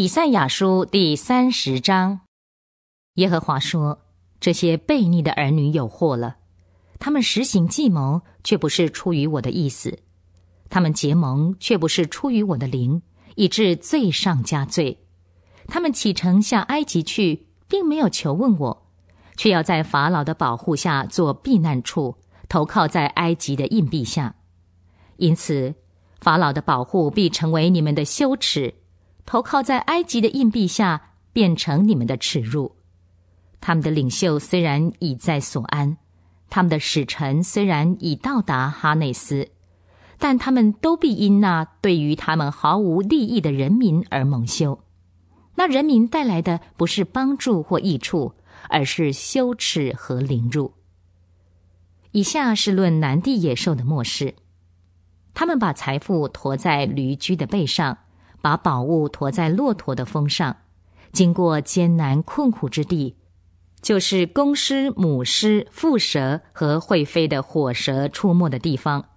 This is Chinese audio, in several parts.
以赛亚书第三十章，耶和华说：“这些悖逆的儿女有祸了！他们实行计谋，却不是出于我的意思；他们结盟，却不是出于我的灵，以致罪上加罪。他们启程向埃及去，并没有求问我，却要在法老的保护下做避难处，投靠在埃及的硬币下。因此，法老的保护必成为你们的羞耻。”投靠在埃及的硬币下，变成你们的耻辱。他们的领袖虽然已在所安，他们的使臣虽然已到达哈内斯，但他们都必因那对于他们毫无利益的人民而蒙羞。那人民带来的不是帮助或益处，而是羞耻和凌辱。以下是论南地野兽的末世，他们把财富驮在驴驹的背上。把宝物驮在骆驼的峰上，经过艰难困苦之地，就是公狮、母狮、蝮蛇和会飞的火蛇出没的地方，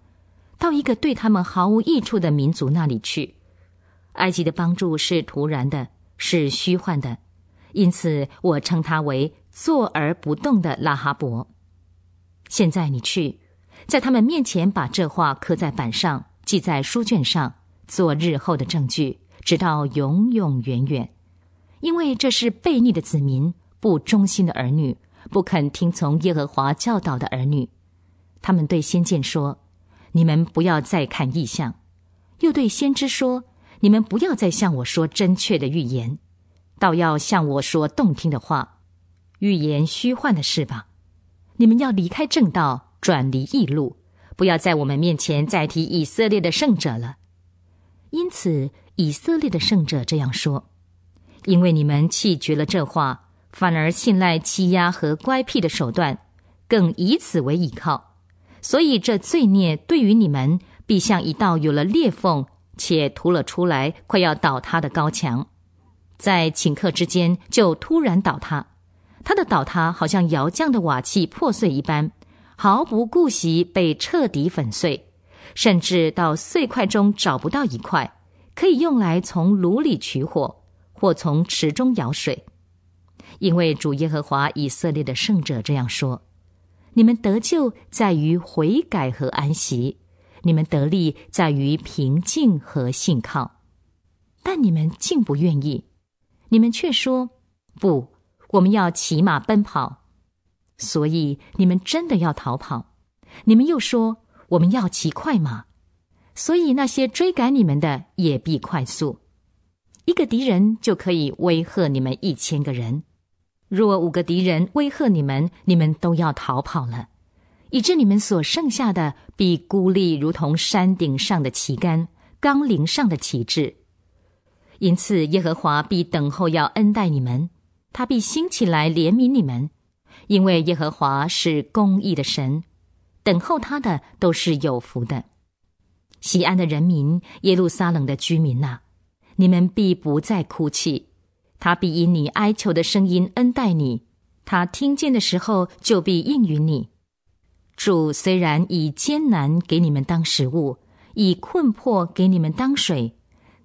到一个对他们毫无益处的民族那里去。埃及的帮助是突然的，是虚幻的，因此我称它为坐而不动的拉哈伯。现在你去，在他们面前把这话刻在板上，记在书卷上，做日后的证据。直到永永远远，因为这是悖逆的子民，不忠心的儿女，不肯听从耶和华教导的儿女。他们对先见说：“你们不要再看异象。”又对先知说：“你们不要再向我说正确的预言，倒要向我说动听的话，预言虚幻的事吧。你们要离开正道，转离异路，不要在我们面前再提以色列的圣者了。”因此。以色列的圣者这样说：“因为你们弃绝了这话，反而信赖欺压和乖僻的手段，更以此为依靠，所以这罪孽对于你们，必像一道有了裂缝且涂了出来、快要倒塌的高墙，在顷刻之间就突然倒塌。它的倒塌好像窑匠的瓦器破碎一般，毫不顾惜被彻底粉碎，甚至到碎块中找不到一块。”可以用来从炉里取火，或从池中舀水，因为主耶和华以色列的圣者这样说：“你们得救在于悔改和安息，你们得力在于平静和信靠。”但你们竟不愿意，你们却说：“不，我们要骑马奔跑。”所以你们真的要逃跑。你们又说：“我们要骑快马。”所以，那些追赶你们的也必快速。一个敌人就可以威吓你们一千个人；若五个敌人威吓你们，你们都要逃跑了，以致你们所剩下的必孤立，如同山顶上的旗杆、纲领上的旗帜。因此，耶和华必等候要恩待你们，他必兴起来怜悯你们，因为耶和华是公义的神，等候他的都是有福的。西安的人民，耶路撒冷的居民呐，你们必不再哭泣，他必因你哀求的声音恩待你，他听见的时候就必应允你。主虽然以艰难给你们当食物，以困迫给你们当水，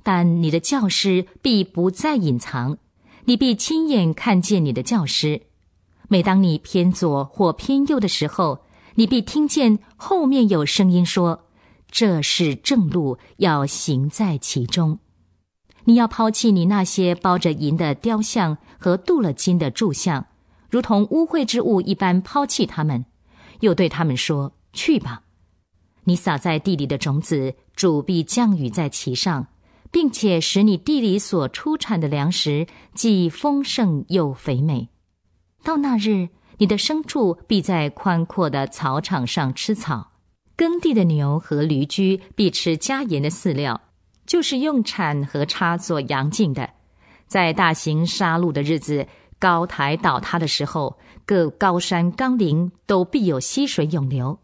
但你的教师必不再隐藏，你必亲眼看见你的教师。每当你偏左或偏右的时候，你必听见后面有声音说。这是正路，要行在其中。你要抛弃你那些包着银的雕像和镀了金的柱像，如同污秽之物一般抛弃他们。又对他们说：“去吧！你撒在地里的种子，主必降雨在其上，并且使你地里所出产的粮食既丰盛又肥美。到那日，你的牲畜必在宽阔的草场上吃草。”耕地的牛和驴驹必吃加盐的饲料，就是用铲和叉做羊净的。在大型杀戮的日子，高台倒塌的时候，各高山冈陵都必有溪水涌流。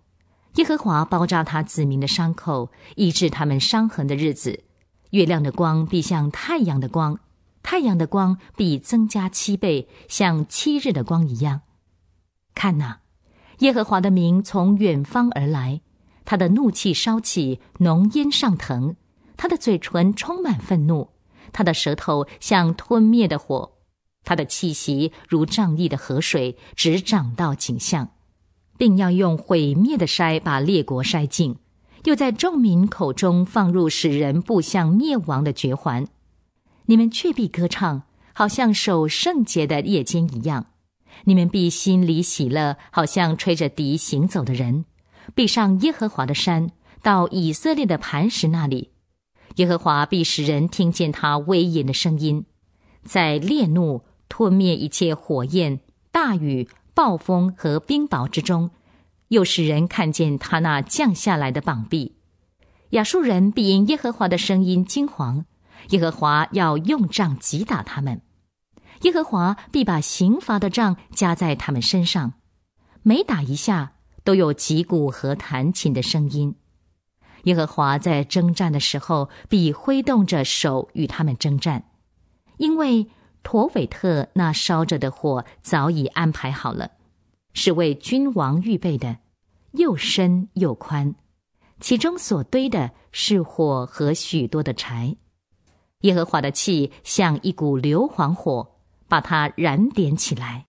耶和华包扎他子民的伤口，医治他们伤痕的日子，月亮的光必像太阳的光，太阳的光必增加七倍，像七日的光一样。看哪，耶和华的名从远方而来。他的怒气烧起浓烟上腾，他的嘴唇充满愤怒，他的舌头像吞灭的火，他的气息如涨溢的河水，直涨到景象，并要用毁灭的筛把列国筛尽，又在众民口中放入使人不向灭亡的绝环。你们却必歌唱，好像守圣洁的夜间一样；你们必心里喜乐，好像吹着笛行走的人。必上耶和华的山，到以色列的磐石那里。耶和华必使人听见他威严的声音，在烈怒吞灭一切火焰、大雨、暴风和冰雹之中，又使人看见他那降下来的膀臂。亚述人必因耶和华的声音惊惶。耶和华要用杖击打他们。耶和华必把刑罚的杖加在他们身上，每打一下。都有击鼓和弹琴的声音，耶和华在征战的时候，必挥动着手与他们征战，因为陀韦特那烧着的火早已安排好了，是为君王预备的，又深又宽，其中所堆的是火和许多的柴，耶和华的气像一股硫磺火，把它燃点起来。